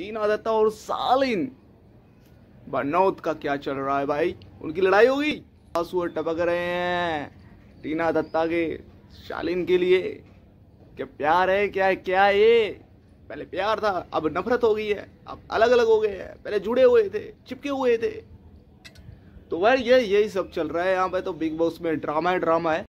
टीना दत्ता और सालिन बनौत का क्या चल रहा है भाई उनकी लड़ाई होगी सुअर टपक रहे हैं टीना दत्ता के शालीन के लिए क्या प्यार है क्या है क्या ये पहले प्यार था अब नफरत हो गई है अब अलग अलग हो गए हैं पहले जुड़े हुए थे चिपके हुए थे तो भाई ये यही सब चल रहा है यहाँ पे तो बिग बॉस में ड्रामा है ड्रामा है